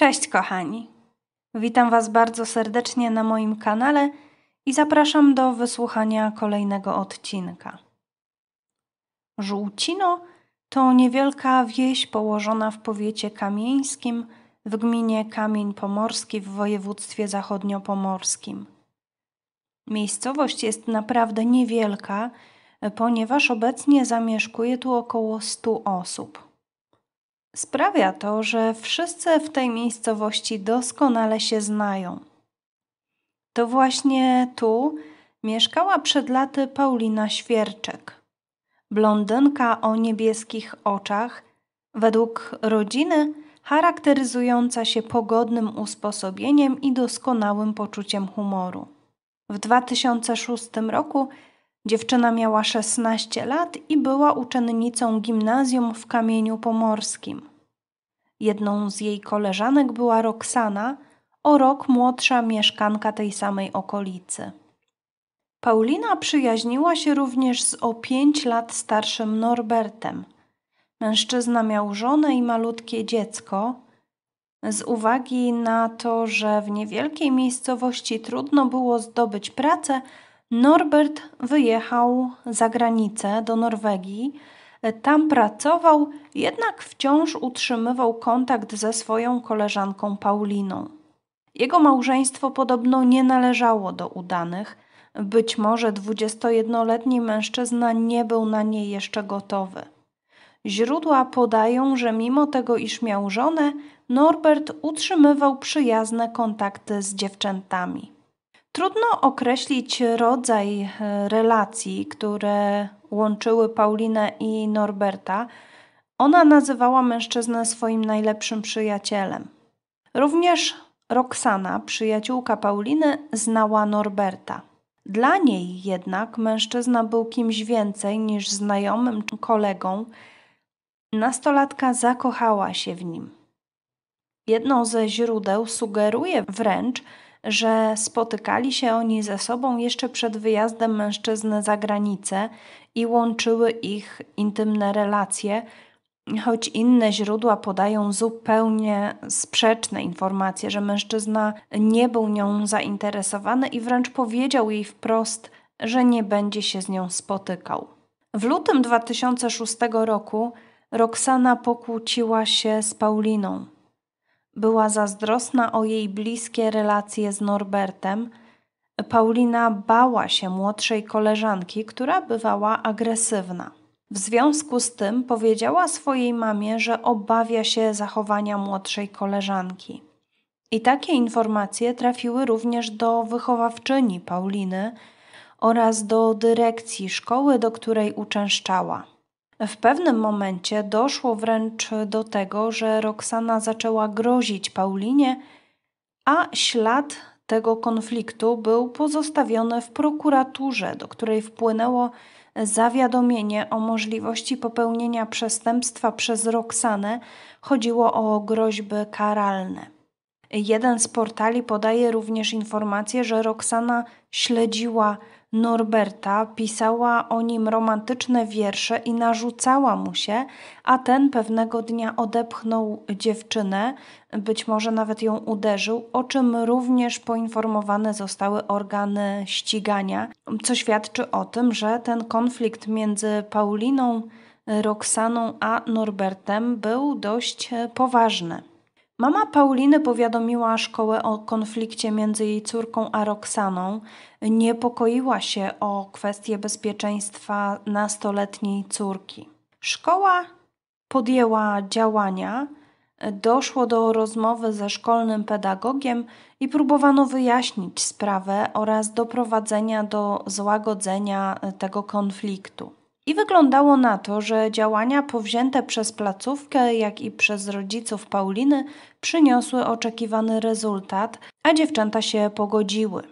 Cześć kochani. Witam Was bardzo serdecznie na moim kanale i zapraszam do wysłuchania kolejnego odcinka. Żółcino to niewielka wieś położona w powiecie kamieńskim w gminie Kamień Pomorski w województwie zachodniopomorskim. Miejscowość jest naprawdę niewielka, ponieważ obecnie zamieszkuje tu około 100 osób. Sprawia to, że wszyscy w tej miejscowości doskonale się znają. To właśnie tu mieszkała przed laty Paulina Świerczek. Blondynka o niebieskich oczach, według rodziny charakteryzująca się pogodnym usposobieniem i doskonałym poczuciem humoru. W 2006 roku Dziewczyna miała 16 lat i była uczennicą gimnazjum w Kamieniu Pomorskim. Jedną z jej koleżanek była Roxana, o rok młodsza mieszkanka tej samej okolicy. Paulina przyjaźniła się również z o pięć lat starszym Norbertem. Mężczyzna miał żonę i malutkie dziecko. Z uwagi na to, że w niewielkiej miejscowości trudno było zdobyć pracę, Norbert wyjechał za granicę do Norwegii. Tam pracował, jednak wciąż utrzymywał kontakt ze swoją koleżanką Pauliną. Jego małżeństwo podobno nie należało do udanych. Być może 21-letni mężczyzna nie był na nie jeszcze gotowy. Źródła podają, że mimo tego, iż miał żonę, Norbert utrzymywał przyjazne kontakty z dziewczętami. Trudno określić rodzaj e, relacji, które łączyły Paulinę i Norberta. Ona nazywała mężczyznę swoim najlepszym przyjacielem. Również Roxana, przyjaciółka Pauliny, znała Norberta. Dla niej jednak mężczyzna był kimś więcej niż znajomym kolegą. Nastolatka zakochała się w nim. Jedno ze źródeł sugeruje wręcz, że spotykali się oni ze sobą jeszcze przed wyjazdem mężczyzny za granicę i łączyły ich intymne relacje, choć inne źródła podają zupełnie sprzeczne informacje, że mężczyzna nie był nią zainteresowany i wręcz powiedział jej wprost, że nie będzie się z nią spotykał. W lutym 2006 roku Roxana pokłóciła się z Pauliną była zazdrosna o jej bliskie relacje z Norbertem. Paulina bała się młodszej koleżanki, która bywała agresywna. W związku z tym powiedziała swojej mamie, że obawia się zachowania młodszej koleżanki. I takie informacje trafiły również do wychowawczyni Pauliny oraz do dyrekcji szkoły, do której uczęszczała. W pewnym momencie doszło wręcz do tego, że Roxana zaczęła grozić Paulinie, a ślad tego konfliktu był pozostawiony w prokuraturze, do której wpłynęło zawiadomienie o możliwości popełnienia przestępstwa przez Roxanę. Chodziło o groźby karalne. Jeden z portali podaje również informację, że Roxana śledziła Norberta, pisała o nim romantyczne wiersze i narzucała mu się, a ten pewnego dnia odepchnął dziewczynę, być może nawet ją uderzył, o czym również poinformowane zostały organy ścigania, co świadczy o tym, że ten konflikt między Pauliną, Roxaną a Norbertem był dość poważny. Mama Pauliny powiadomiła szkołę o konflikcie między jej córką a Roxaną. Niepokoiła się o kwestię bezpieczeństwa nastoletniej córki. Szkoła podjęła działania, doszło do rozmowy ze szkolnym pedagogiem i próbowano wyjaśnić sprawę oraz doprowadzenia do złagodzenia tego konfliktu. I wyglądało na to, że działania powzięte przez placówkę, jak i przez rodziców Pauliny przyniosły oczekiwany rezultat, a dziewczęta się pogodziły.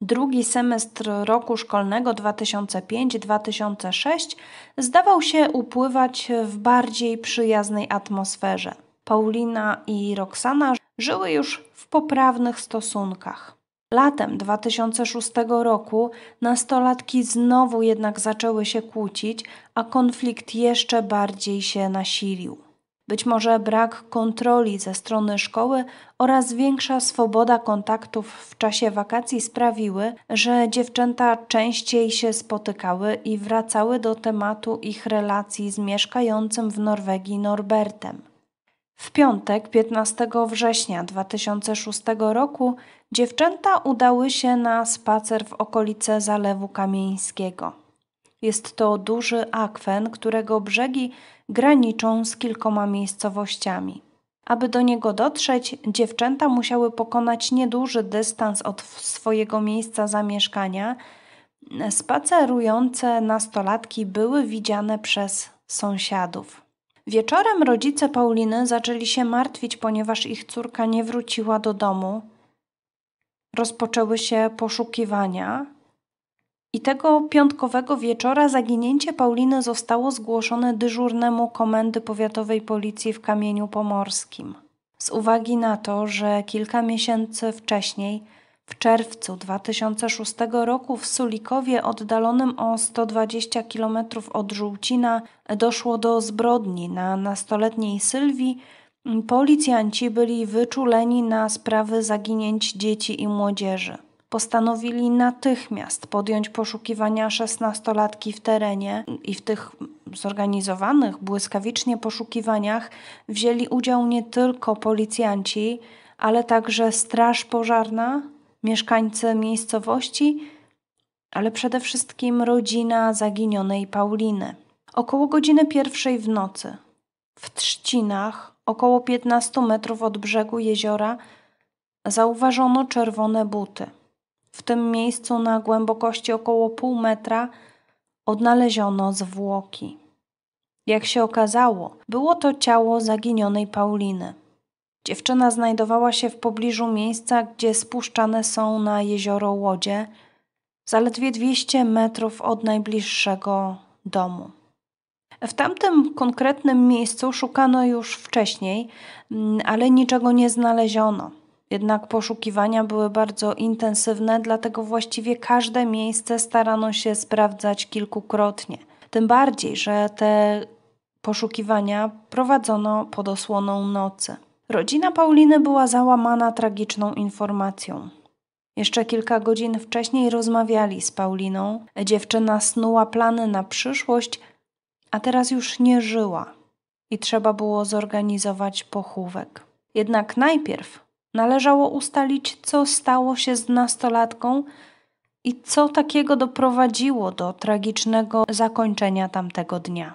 Drugi semestr roku szkolnego 2005-2006 zdawał się upływać w bardziej przyjaznej atmosferze. Paulina i Roxana żyły już w poprawnych stosunkach. Latem 2006 roku nastolatki znowu jednak zaczęły się kłócić, a konflikt jeszcze bardziej się nasilił. Być może brak kontroli ze strony szkoły oraz większa swoboda kontaktów w czasie wakacji sprawiły, że dziewczęta częściej się spotykały i wracały do tematu ich relacji z mieszkającym w Norwegii Norbertem. W piątek 15 września 2006 roku dziewczęta udały się na spacer w okolice Zalewu Kamieńskiego. Jest to duży akwen, którego brzegi graniczą z kilkoma miejscowościami. Aby do niego dotrzeć, dziewczęta musiały pokonać nieduży dystans od swojego miejsca zamieszkania. Spacerujące nastolatki były widziane przez sąsiadów. Wieczorem rodzice Pauliny zaczęli się martwić, ponieważ ich córka nie wróciła do domu. Rozpoczęły się poszukiwania. I tego piątkowego wieczora zaginięcie Pauliny zostało zgłoszone dyżurnemu Komendy Powiatowej Policji w Kamieniu Pomorskim. Z uwagi na to, że kilka miesięcy wcześniej w czerwcu 2006 roku w Sulikowie, oddalonym o 120 km od Żółcina, doszło do zbrodni na nastoletniej Sylwii. Policjanci byli wyczuleni na sprawy zaginięć dzieci i młodzieży. Postanowili natychmiast podjąć poszukiwania szesnastolatki w terenie i w tych zorganizowanych błyskawicznie poszukiwaniach wzięli udział nie tylko policjanci, ale także Straż Pożarna, mieszkańcy miejscowości, ale przede wszystkim rodzina zaginionej Pauliny. Około godziny pierwszej w nocy, w trzcinach, około 15 metrów od brzegu jeziora, zauważono czerwone buty. W tym miejscu na głębokości około pół metra odnaleziono zwłoki. Jak się okazało, było to ciało zaginionej Pauliny. Dziewczyna znajdowała się w pobliżu miejsca, gdzie spuszczane są na jezioro łodzie, zaledwie 200 metrów od najbliższego domu. W tamtym konkretnym miejscu szukano już wcześniej, mm, ale niczego nie znaleziono. Jednak poszukiwania były bardzo intensywne, dlatego właściwie każde miejsce starano się sprawdzać kilkukrotnie. Tym bardziej, że te poszukiwania prowadzono pod osłoną nocy. Rodzina Pauliny była załamana tragiczną informacją. Jeszcze kilka godzin wcześniej rozmawiali z Pauliną. Dziewczyna snuła plany na przyszłość, a teraz już nie żyła i trzeba było zorganizować pochówek. Jednak najpierw należało ustalić, co stało się z nastolatką i co takiego doprowadziło do tragicznego zakończenia tamtego dnia.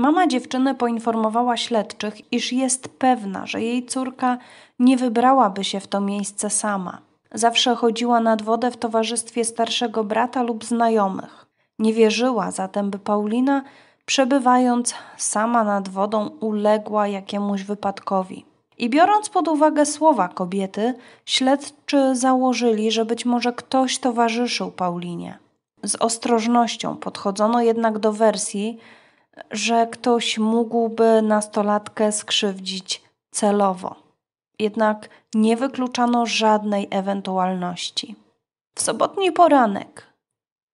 Mama dziewczyny poinformowała śledczych, iż jest pewna, że jej córka nie wybrałaby się w to miejsce sama. Zawsze chodziła nad wodę w towarzystwie starszego brata lub znajomych. Nie wierzyła zatem, by Paulina, przebywając sama nad wodą, uległa jakiemuś wypadkowi. I biorąc pod uwagę słowa kobiety, śledczy założyli, że być może ktoś towarzyszył Paulinie. Z ostrożnością podchodzono jednak do wersji, że ktoś mógłby nastolatkę skrzywdzić celowo. Jednak nie wykluczano żadnej ewentualności. W sobotni poranek,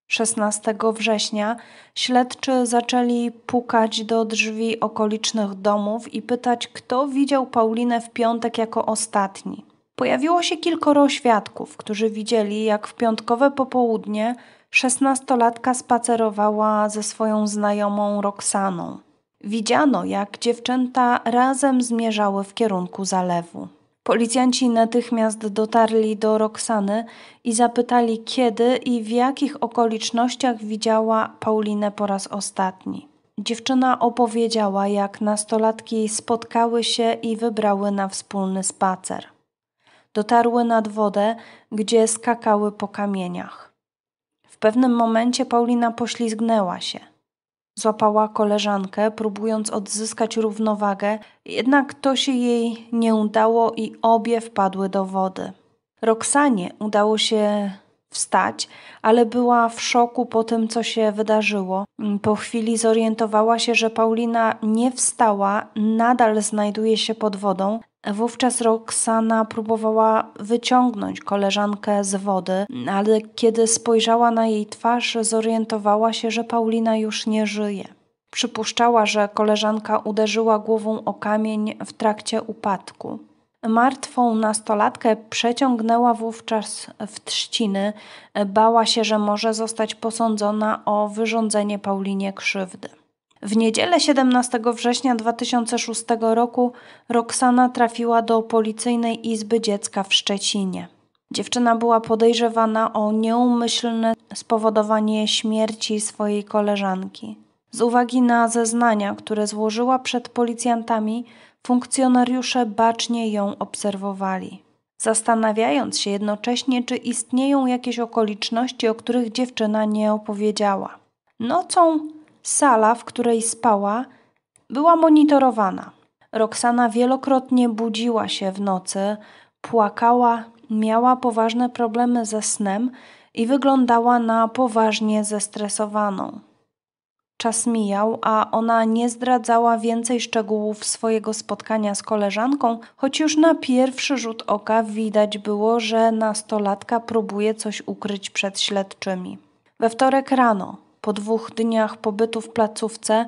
16 września, śledczy zaczęli pukać do drzwi okolicznych domów i pytać, kto widział Paulinę w piątek jako ostatni. Pojawiło się kilkoro świadków, którzy widzieli, jak w piątkowe popołudnie Szesnastolatka spacerowała ze swoją znajomą Roxaną. Widziano, jak dziewczęta razem zmierzały w kierunku zalewu. Policjanci natychmiast dotarli do Roxany i zapytali, kiedy i w jakich okolicznościach widziała Paulinę po raz ostatni. Dziewczyna opowiedziała, jak nastolatki spotkały się i wybrały na wspólny spacer. Dotarły nad wodę, gdzie skakały po kamieniach. W pewnym momencie Paulina poślizgnęła się. Złapała koleżankę, próbując odzyskać równowagę, jednak to się jej nie udało i obie wpadły do wody. Roxanie udało się wstać, ale była w szoku po tym, co się wydarzyło. Po chwili zorientowała się, że Paulina nie wstała, nadal znajduje się pod wodą, Wówczas Roxana próbowała wyciągnąć koleżankę z wody, ale kiedy spojrzała na jej twarz, zorientowała się, że Paulina już nie żyje. Przypuszczała, że koleżanka uderzyła głową o kamień w trakcie upadku. Martwą nastolatkę przeciągnęła wówczas w trzciny, bała się, że może zostać posądzona o wyrządzenie Paulinie krzywdy. W niedzielę 17 września 2006 roku Roxana trafiła do Policyjnej Izby Dziecka w Szczecinie. Dziewczyna była podejrzewana o nieumyślne spowodowanie śmierci swojej koleżanki. Z uwagi na zeznania, które złożyła przed policjantami, funkcjonariusze bacznie ją obserwowali. Zastanawiając się jednocześnie, czy istnieją jakieś okoliczności, o których dziewczyna nie opowiedziała. Nocą Sala, w której spała, była monitorowana. Roxana wielokrotnie budziła się w nocy, płakała, miała poważne problemy ze snem i wyglądała na poważnie zestresowaną. Czas mijał, a ona nie zdradzała więcej szczegółów swojego spotkania z koleżanką, choć już na pierwszy rzut oka widać było, że nastolatka próbuje coś ukryć przed śledczymi. We wtorek rano po dwóch dniach pobytu w placówce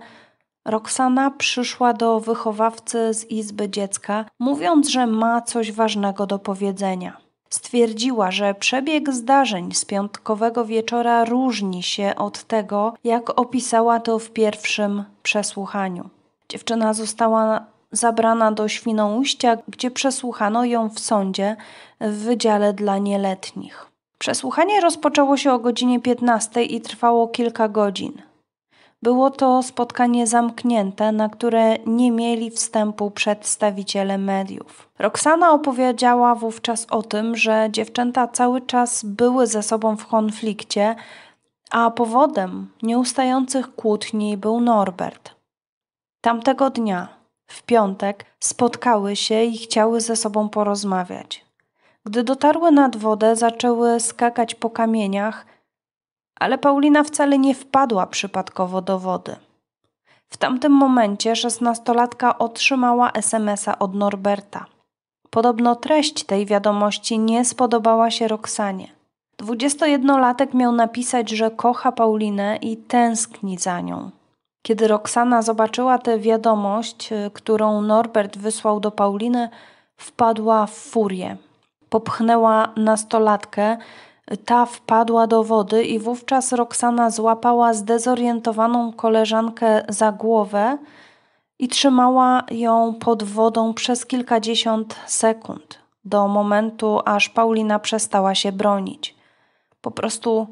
Roxana przyszła do wychowawcy z izby dziecka, mówiąc, że ma coś ważnego do powiedzenia. Stwierdziła, że przebieg zdarzeń z piątkowego wieczora różni się od tego, jak opisała to w pierwszym przesłuchaniu. Dziewczyna została zabrana do Świnoujścia, gdzie przesłuchano ją w sądzie w wydziale dla nieletnich. Przesłuchanie rozpoczęło się o godzinie 15 i trwało kilka godzin. Było to spotkanie zamknięte, na które nie mieli wstępu przedstawiciele mediów. Roxana opowiedziała wówczas o tym, że dziewczęta cały czas były ze sobą w konflikcie, a powodem nieustających kłótni był Norbert. Tamtego dnia, w piątek, spotkały się i chciały ze sobą porozmawiać. Gdy dotarły nad wodę, zaczęły skakać po kamieniach, ale Paulina wcale nie wpadła przypadkowo do wody. W tamtym momencie szesnastolatka otrzymała SMS-a od Norberta. Podobno treść tej wiadomości nie spodobała się Roxanie. Dwudziestojednolatek miał napisać, że kocha Paulinę i tęskni za nią. Kiedy Roxana zobaczyła tę wiadomość, y, którą Norbert wysłał do Pauliny, wpadła w furię popchnęła nastolatkę. Ta wpadła do wody i wówczas Roxana złapała zdezorientowaną koleżankę za głowę i trzymała ją pod wodą przez kilkadziesiąt sekund, do momentu, aż Paulina przestała się bronić. Po prostu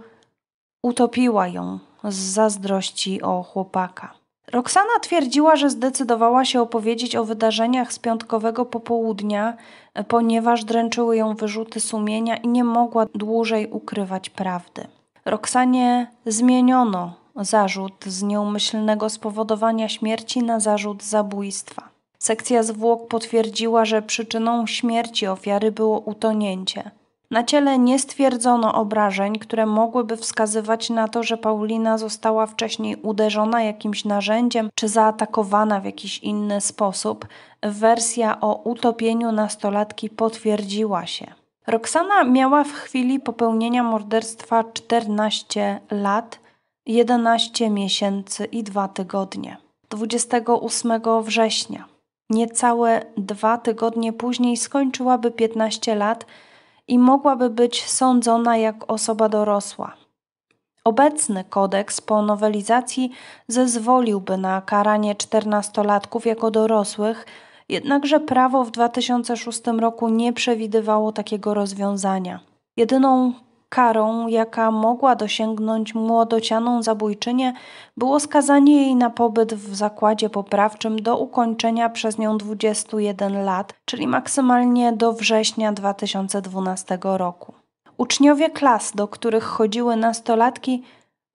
utopiła ją z zazdrości o chłopaka. Roxana twierdziła, że zdecydowała się opowiedzieć o wydarzeniach z piątkowego popołudnia, ponieważ dręczyły ją wyrzuty sumienia i nie mogła dłużej ukrywać prawdy. Roxanie zmieniono zarzut z nieumyślnego spowodowania śmierci na zarzut zabójstwa. Sekcja zwłok potwierdziła, że przyczyną śmierci ofiary było utonięcie. Na ciele nie stwierdzono obrażeń, które mogłyby wskazywać na to, że Paulina została wcześniej uderzona jakimś narzędziem czy zaatakowana w jakiś inny sposób. Wersja o utopieniu nastolatki potwierdziła się. Roxana miała w chwili popełnienia morderstwa 14 lat, 11 miesięcy i 2 tygodnie. 28 września. Niecałe dwa tygodnie później skończyłaby 15 lat i mogłaby być sądzona jak osoba dorosła. Obecny kodeks po nowelizacji zezwoliłby na karanie czternastolatków jako dorosłych, jednakże prawo w 2006 roku nie przewidywało takiego rozwiązania. Jedyną Karą, jaka mogła dosięgnąć młodocianą zabójczynię, było skazanie jej na pobyt w zakładzie poprawczym do ukończenia przez nią 21 lat, czyli maksymalnie do września 2012 roku. Uczniowie klas, do których chodziły nastolatki,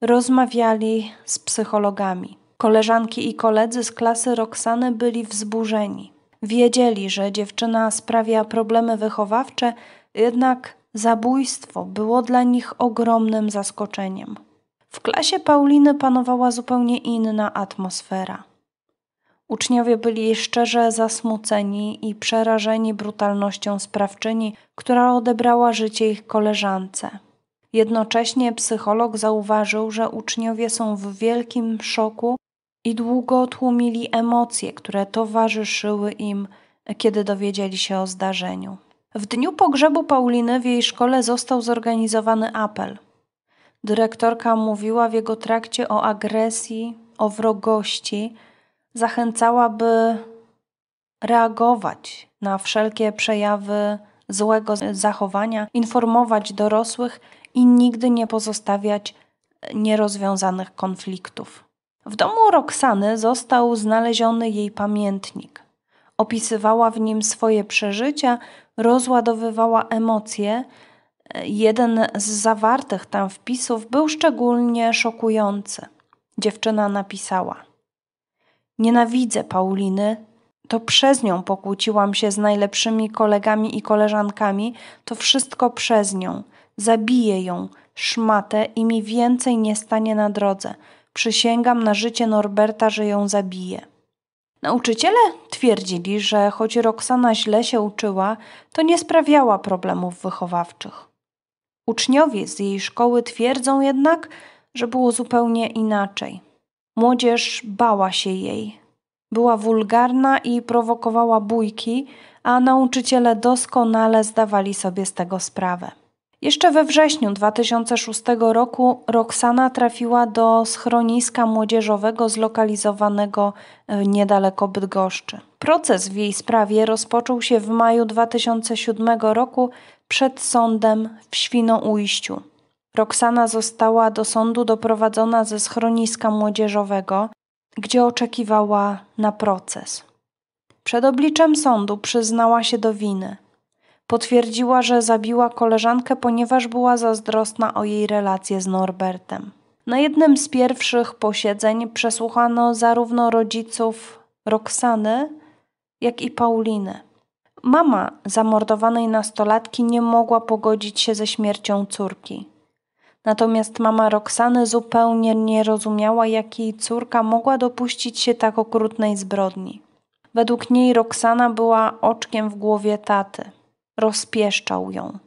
rozmawiali z psychologami. Koleżanki i koledzy z klasy Roxany byli wzburzeni. Wiedzieli, że dziewczyna sprawia problemy wychowawcze, jednak Zabójstwo było dla nich ogromnym zaskoczeniem. W klasie Pauliny panowała zupełnie inna atmosfera. Uczniowie byli szczerze zasmuceni i przerażeni brutalnością sprawczyni, która odebrała życie ich koleżance. Jednocześnie psycholog zauważył, że uczniowie są w wielkim szoku i długo tłumili emocje, które towarzyszyły im, kiedy dowiedzieli się o zdarzeniu. W dniu pogrzebu Pauliny w jej szkole został zorganizowany apel. Dyrektorka mówiła w jego trakcie o agresji, o wrogości, zachęcała, by reagować na wszelkie przejawy złego zachowania, informować dorosłych i nigdy nie pozostawiać nierozwiązanych konfliktów. W domu Roxany został znaleziony jej pamiętnik. Opisywała w nim swoje przeżycia, rozładowywała emocje. Jeden z zawartych tam wpisów był szczególnie szokujący. Dziewczyna napisała: Nienawidzę Pauliny, to przez nią pokłóciłam się z najlepszymi kolegami i koleżankami, to wszystko przez nią. Zabiję ją, szmatę i mi więcej nie stanie na drodze. Przysięgam na życie Norberta, że ją zabiję. Nauczyciele twierdzili, że choć Roxana źle się uczyła, to nie sprawiała problemów wychowawczych. Uczniowie z jej szkoły twierdzą jednak, że było zupełnie inaczej. Młodzież bała się jej. Była wulgarna i prowokowała bójki, a nauczyciele doskonale zdawali sobie z tego sprawę. Jeszcze we wrześniu 2006 roku Roxana trafiła do schroniska młodzieżowego zlokalizowanego e, niedaleko Bydgoszczy. Proces w jej sprawie rozpoczął się w maju 2007 roku przed sądem w Świnoujściu. Roxana została do sądu doprowadzona ze schroniska młodzieżowego, gdzie oczekiwała na proces. Przed obliczem sądu przyznała się do winy. Potwierdziła, że zabiła koleżankę, ponieważ była zazdrosna o jej relacje z Norbertem. Na jednym z pierwszych posiedzeń przesłuchano zarówno rodziców Roxany, jak i Pauliny. Mama zamordowanej nastolatki nie mogła pogodzić się ze śmiercią córki. Natomiast mama Roxany zupełnie nie rozumiała, jak jej córka mogła dopuścić się tak okrutnej zbrodni. Według niej Roxana była oczkiem w głowie taty rozpieszczał ją.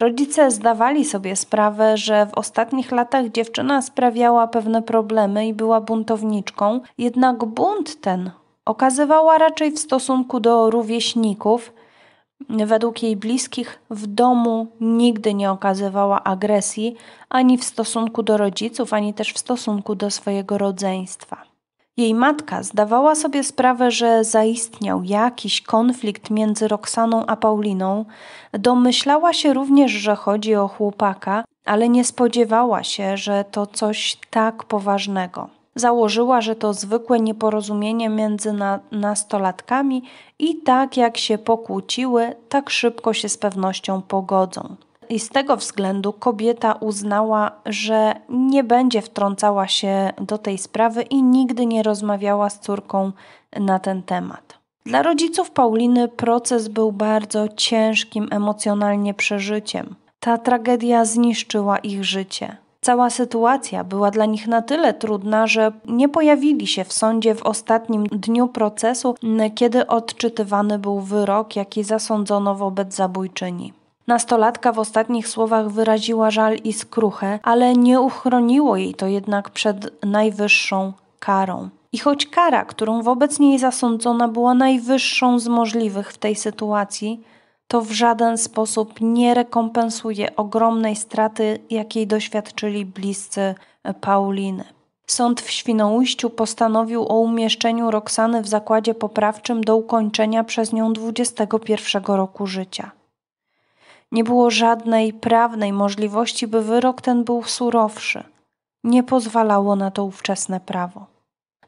Rodzice zdawali sobie sprawę, że w ostatnich latach dziewczyna sprawiała pewne problemy i była buntowniczką, jednak bunt ten okazywała raczej w stosunku do rówieśników. Według jej bliskich w domu nigdy nie okazywała agresji ani w stosunku do rodziców, ani też w stosunku do swojego rodzeństwa. Jej matka zdawała sobie sprawę, że zaistniał jakiś konflikt między Roxaną a Pauliną, domyślała się również, że chodzi o chłopaka, ale nie spodziewała się, że to coś tak poważnego. Założyła, że to zwykłe nieporozumienie między na nastolatkami i tak jak się pokłóciły, tak szybko się z pewnością pogodzą. I z tego względu kobieta uznała, że nie będzie wtrącała się do tej sprawy i nigdy nie rozmawiała z córką na ten temat. Dla rodziców Pauliny proces był bardzo ciężkim emocjonalnie przeżyciem. Ta tragedia zniszczyła ich życie. Cała sytuacja była dla nich na tyle trudna, że nie pojawili się w sądzie w ostatnim dniu procesu, kiedy odczytywany był wyrok, jaki zasądzono wobec zabójczyni. Nastolatka w ostatnich słowach wyraziła żal i skruchę, ale nie uchroniło jej to jednak przed najwyższą karą. I choć kara, którą wobec niej zasądzona była najwyższą z możliwych w tej sytuacji, to w żaden sposób nie rekompensuje ogromnej straty, jakiej doświadczyli bliscy Pauliny. Sąd w Świnoujściu postanowił o umieszczeniu Roxany w zakładzie poprawczym do ukończenia przez nią 21 roku życia. Nie było żadnej prawnej możliwości, by wyrok ten był surowszy. Nie pozwalało na to ówczesne prawo.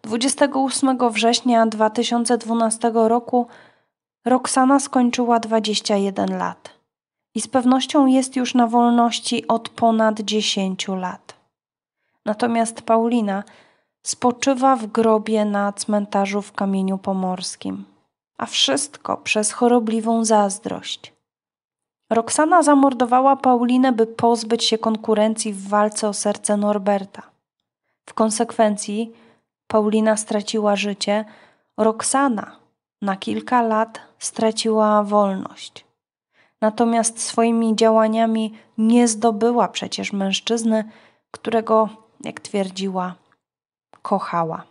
28 września 2012 roku Roxana skończyła 21 lat i z pewnością jest już na wolności od ponad 10 lat. Natomiast Paulina spoczywa w grobie na cmentarzu w Kamieniu Pomorskim, a wszystko przez chorobliwą zazdrość. Roxana zamordowała Paulinę, by pozbyć się konkurencji w walce o serce Norberta. W konsekwencji Paulina straciła życie, Roxana na kilka lat straciła wolność. Natomiast swoimi działaniami nie zdobyła przecież mężczyzny, którego, jak twierdziła, kochała.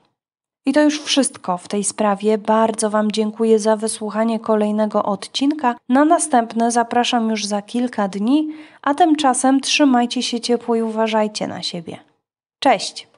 I to już wszystko w tej sprawie. Bardzo Wam dziękuję za wysłuchanie kolejnego odcinka. Na następne zapraszam już za kilka dni, a tymczasem trzymajcie się ciepło i uważajcie na siebie. Cześć!